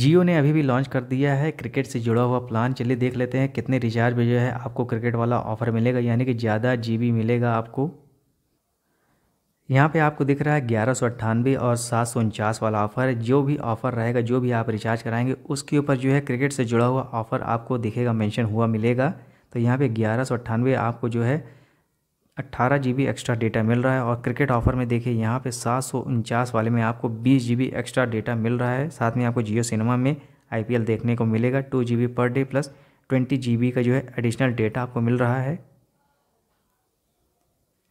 जियो ने अभी भी लॉन्च कर दिया है क्रिकेट से जुड़ा हुआ प्लान चलिए देख लेते हैं कितने रिचार्ज में जो है आपको क्रिकेट वाला ऑफ़र मिलेगा यानी कि ज़्यादा जीबी मिलेगा आपको यहाँ पे आपको दिख रहा है ग्यारह सौ अट्ठानवे और सात सौ उनचास वाला ऑफ़र जो भी ऑफ़र रहेगा जो भी आप रिचार्ज कराएंगे उसके ऊपर जो है क्रिकेट से जुड़ा हुआ ऑफ़र आपको दिखेगा मेंशन हुआ मिलेगा तो यहाँ पे ग्यारह सौ अट्ठानवे आपको जो है अट्ठारह जी एक्स्ट्रा डेटा मिल रहा है और क्रिकेट ऑफर में देखिए यहाँ पे सात वाले में आपको बीस जी एक्स्ट्रा डेटा मिल रहा है साथ में आपको जियो सिनेमा में आई देखने को मिलेगा to ji per debt plus twenty जी का जो है एडिशनल डेटा आपको मिल रहा है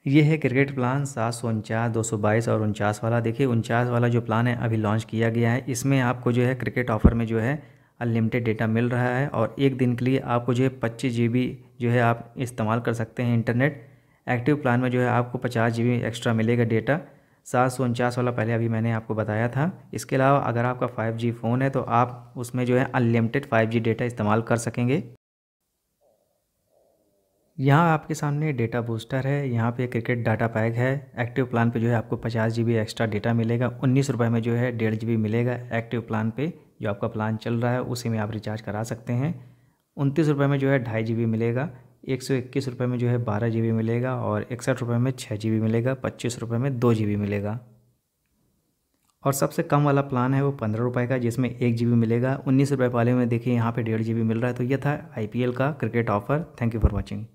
ये है क्रिकेट प्लान सात सौ उनचास दो सौ बाईस और उनचास वाला देखिए उनचास वाला जो प्लान है अभी लॉन्च किया गया है इसमें आपको जो है क्रिकेट ऑफर में जो है अनलिमिटेड डेटा मिल रहा है और एक दिन के लिए आपको जो है पच्चीस जी जो है आप इस्तेमाल कर सकते हैं इंटरनेट एक्टिव प्लान में जो है आपको पचास जी एक्स्ट्रा मिलेगा डेटा सात सौ उनचास वाला पहले अभी मैंने आपको बताया था इसके अलावा अगर आपका 5G फ़ोन है तो आप उसमें जो है अनलिमिटेड 5G डेटा इस्तेमाल कर सकेंगे यहाँ आपके सामने डेटा बूस्टर है यहाँ पे क्रिकेट डाटा पैक है एक्टिव प्लान पे जो है आपको पचास जी एक्स्ट्रा डेटा मिलेगा उन्नीस रुपये में जो है डेढ़ जी मिलेगा एक्टिव प्लान पर जो आपका प्लान चल रहा है उसी में आप रिचार्ज करा सकते हैं उनतीस रुपये में जो है ढाई जी मिलेगा एक सौ इक्कीस रुपये में जो है बारह जी मिलेगा और इकसठ रुपये में छः जी मिलेगा पच्चीस रुपये में दो जी मिलेगा और सबसे कम वाला प्लान है वो पंद्रह रुपये का जिसमें एक जी मिलेगा उन्नीस रुपये वाले में देखिए यहाँ पे डेढ़ जी मिल रहा है तो ये था आई का cricket offer thank you for watching